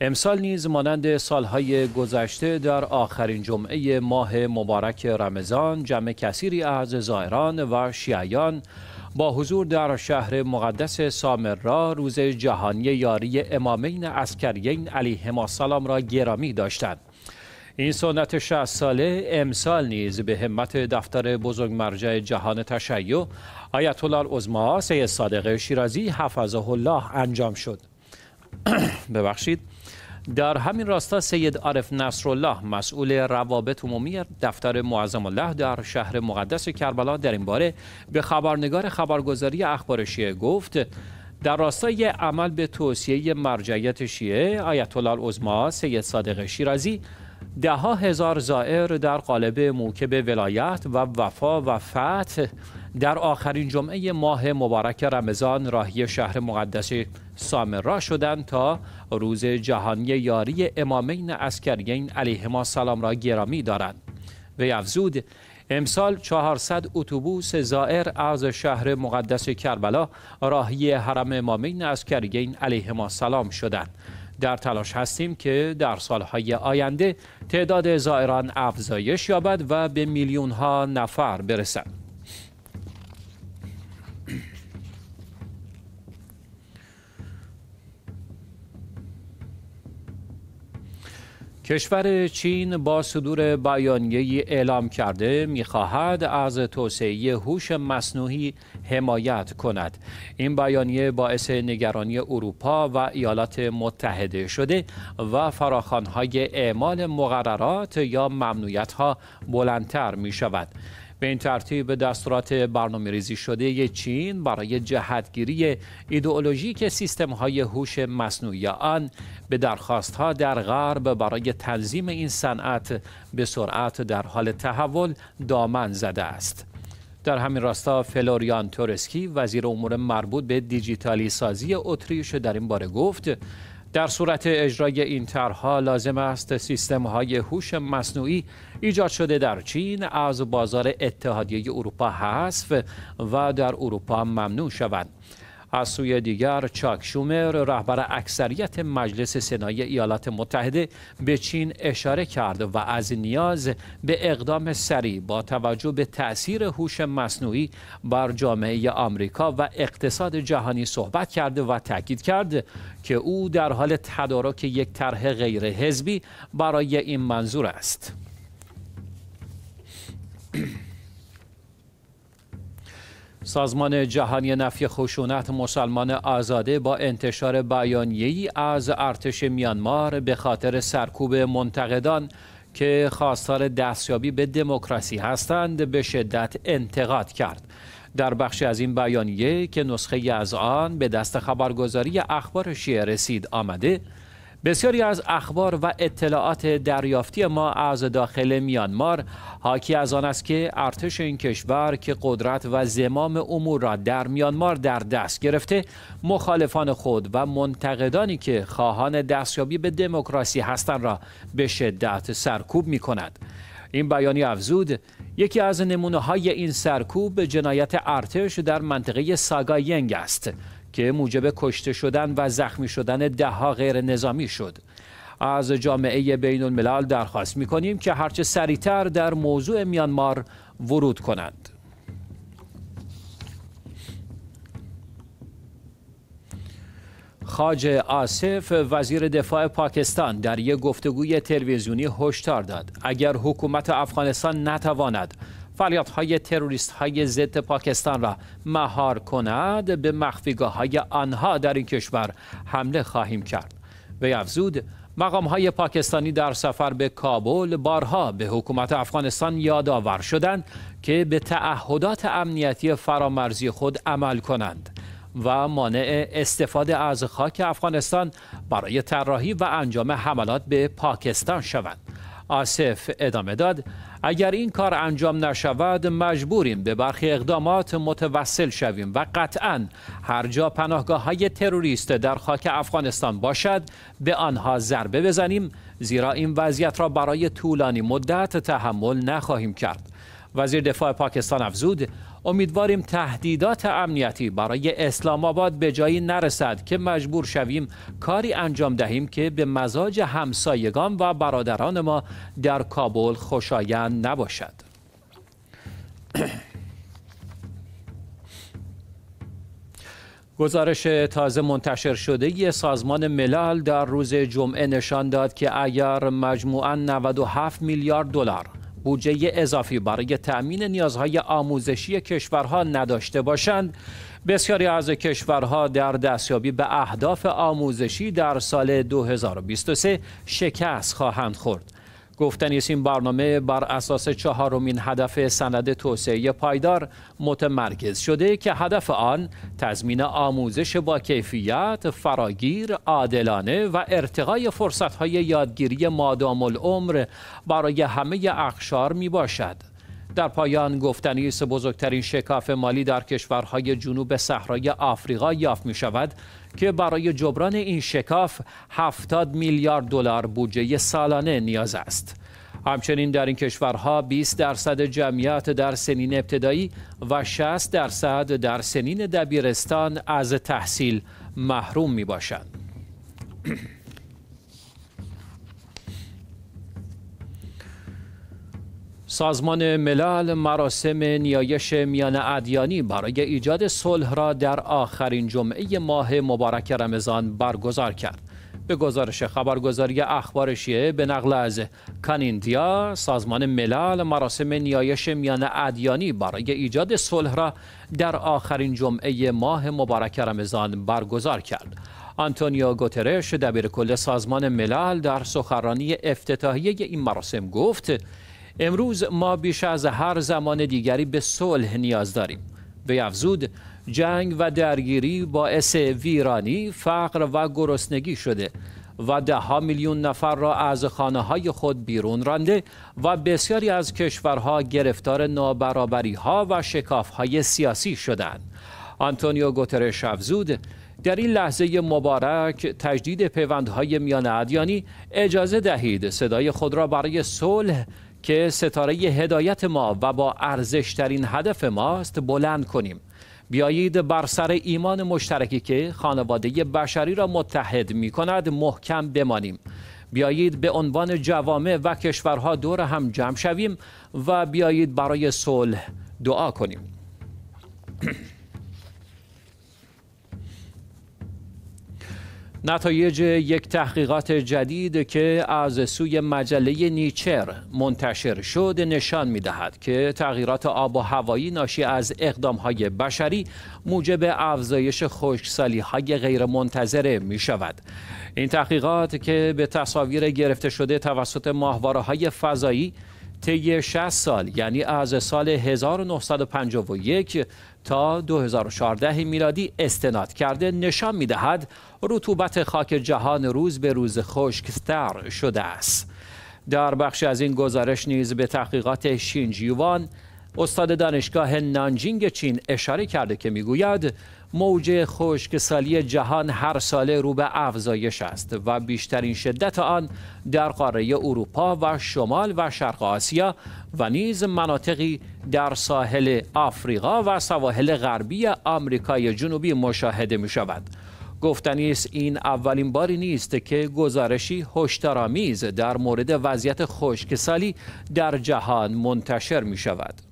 امسال نیز مانند سالهای گذشته در آخرین جمعه ماه مبارک رمضان جمع کثیری از زائران و شیعیان با حضور در شهر مقدس را روز جهانی یاری امامین عسکریین علیهما السلام را گرامی داشتند این سنت 60 ساله امسال نیز به همت دفتر بزرگ مرجع جهان تشیع آیت الله العظما صادق شیرازی حفظه الله انجام شد ببخشید در همین راستا سید عارف نصرالله مسئول روابط عمومی دفتر معظم الله در شهر مقدس کربلا در این باره به خبرنگار خبرگزاری اخبار شیعه گفت در راستای عمل به توصیه مرجعیت شیعه آیت الله العظما سید صادق شیرازی ده هزار زائر در قالب موکب ولایت و وفا و فتح در آخرین جمعه ماه مبارک رمضان راهی شهر مقدس سامرا شدند تا روز جهانی یاری امامین علیه علیهما سلام را گرامی دارند و افزود امسال 400 اتوبوس زائر از شهر مقدس کربلا راهی حرم امامین علیه علیهما سلام شدند در تلاش هستیم که در سالهای آینده تعداد زائران افزایش یابد و به میلیون ها نفر برسند کشور چین با صدور بیانیه اعلام کرده میخواهد از توسعه هوش مصنوعی حمایت کند این بیانیه باعث نگرانی اروپا و ایالات متحده شده و فراخانهای اعمال مقررات یا ممنوعیت ها بلندتر می شود به این ترتیب دستورات برنامه ریزی شده چین برای جهتگیری ایدئولوژیک سیستم های هوش مصنوعی آن به درخواست ها در غرب برای تنظیم این صنعت به سرعت در حال تحول دامن زده است. در همین راستا فلوریان تورسکی وزیر امور مربوط به دیجیتالی سازی اتریش در این باره گفت در صورت اجرای این طرحها لازم است سیستم های هوش مصنوعی ایجاد شده در چین از بازار اتحادیه اروپا حذف و در اروپا ممنوع شوند از سوی دیگر چاک شومر رهبر اکثریت مجلس سنای ایالات متحده به چین اشاره کرد و از نیاز به اقدام سریع با توجه به تأثیر هوش مصنوعی بر جامعه آمریکا و اقتصاد جهانی صحبت کرده و تاکید کرد که او در حال تدارک یک طرح غیر حزبی برای این منظور است. سازمان جهانی نفی خشونت مسلمان آزاده با انتشار ای از ارتش میانمار به خاطر سرکوب منتقدان که خواستار دستیابی به دموکراسی هستند به شدت انتقاد کرد. در بخش از این بیانیه که نسخه از آن به دست خبرگزاری اخبار شیعه رسید آمده بسیاری از اخبار و اطلاعات دریافتی ما از داخل میانمار حاکی از آن است که ارتش این کشور که قدرت و زمام امور را در میانمار در دست گرفته مخالفان خود و منتقدانی که خواهان دستیابی به دموکراسی هستند را به شدت سرکوب می کند. این بیانی افزود یکی از نمونه های این سرکوب جنایت ارتش در منطقه ساگاینگ است که موجب کشته شدن و زخمی شدن دهها غیر نظامی شد از جامعه بین الملل درخواست می کنیم که هرچه سریعتر در موضوع میانمار ورود کنند. خاج آصف وزیر دفاع پاکستان در یک گفتگوی تلویزیونی هشدار داد اگر حکومت افغانستان نتواند فعالیت های تروریست های ضد پاکستان را مهار کند به مخفیگاه های آنها در این کشور حمله خواهیم کرد وی افزود مقام های پاکستانی در سفر به کابل بارها به حکومت افغانستان یادآور شدند که به تعهدات امنیتی فرامرزی خود عمل کنند و مانع استفاده از خاک افغانستان برای طراحی و انجام حملات به پاکستان شوند آصف ادامه داد اگر این کار انجام نشود مجبوریم به برخی اقدامات متوسل شویم و قطعا هر جا پناهگاه های تروریست در خاک افغانستان باشد به آنها ضربه بزنیم زیرا این وضعیت را برای طولانی مدت تحمل نخواهیم کرد وزیر دفاع پاکستان افزود امیدواریم تهدیدات امنیتی برای اسلام آباد به جایی نرسد که مجبور شویم کاری انجام دهیم که به مزاج همسایگان و برادران ما در کابل خوشایند نباشد گزارش تازه منتشر شده یه سازمان ملل در روز جمعه نشان داد که اگر مجموعاً 97 میلیارد دلار بودجه اضافی برای تأمین نیازهای آموزشی کشورها نداشته باشند بسیاری از کشورها در دستیابی به اهداف آموزشی در سال 2023 شکست خواهند خورد گفتند این برنامه بر اساس چهارمین هدف سند توسعه پایدار متمرکز شده که هدف آن تضمین آموزش با کیفیت، فراگیر، عادلانه و ارتقای فرصت‌های یادگیری مادام العمر برای همه اقشار می باشد. در پایان گفتنیس بزرگترین شکاف مالی در کشورهای جنوب صحرای آفریقا یافت می شود که برای جبران این شکاف 70 میلیارد دلار بودجه سالانه نیاز است. همچنین در این کشورها 20 درصد جمعیت در سنین ابتدایی و 60 درصد در سنین دبیرستان از تحصیل محروم می باشند. سازمان ملل مراسم نیایش میان ادیانی برای ایجاد صلح را در آخرین جمعه ماه مبارک رمضان برگزار کرد. به گزارش خبرگزاری اخبار شیعه به نقل از کانیندیا سازمان ملل مراسم نیایش میان ادیانی برای ایجاد صلح را در آخرین جمعه ماه مبارک رمضان برگزار کرد. آنتونیو گوترش دبیر کل سازمان ملل در سخنرانی افتتاحیه این مراسم گفت امروز ما بیش از هر زمان دیگری به صلح نیاز داریم به افزود جنگ و درگیری باعث ویرانی، فقر و گرسنگی شده و ده ها میلیون نفر را از خانه های خود بیرون رانده و بسیاری از کشورها گرفتار نابرابری ها و شکاف های سیاسی شدند. آنتونیو گوترش افزود در این لحظه مبارک تجدید پیوندهای میان ادیانی اجازه دهید صدای خود را برای صلح که ستاره هدایت ما و با ارزشترین هدف ماست بلند کنیم بیایید بر سر ایمان مشترکی که خانواده بشری را متحد می کند محکم بمانیم بیایید به عنوان جوامع و کشورها دور هم جمع شویم و بیایید برای صلح دعا کنیم نتایج یک تحقیقات جدید که از سوی مجله نیچر منتشر شد نشان می دهد که تغییرات آب و هوایی ناشی از اقدام های بشری موجب افزایش خشکسالی های غیر منتظره می شود. این تحقیقات که به تصاویر گرفته شده توسط ماهواره های فضایی طی 60 سال یعنی از سال 1951 تا 2014 میلادی استناد کرده نشان می‌دهد رطوبت خاک جهان روز به روز خشکتر شده است در بخش از این گزارش نیز به تحقیقات یوان استاد دانشگاه نانجینگ چین اشاره کرده که می‌گوید. موج خشکسالی جهان هر ساله رو به افزایش است و بیشترین شدت آن در قاره اروپا و شمال و شرق آسیا و نیز مناطقی در ساحل آفریقا و سواحل غربی آمریکای جنوبی مشاهده می شود. گفتنی است این اولین باری نیست که گزارشی هشدارآمیز در مورد وضعیت خشکسالی در جهان منتشر می شود.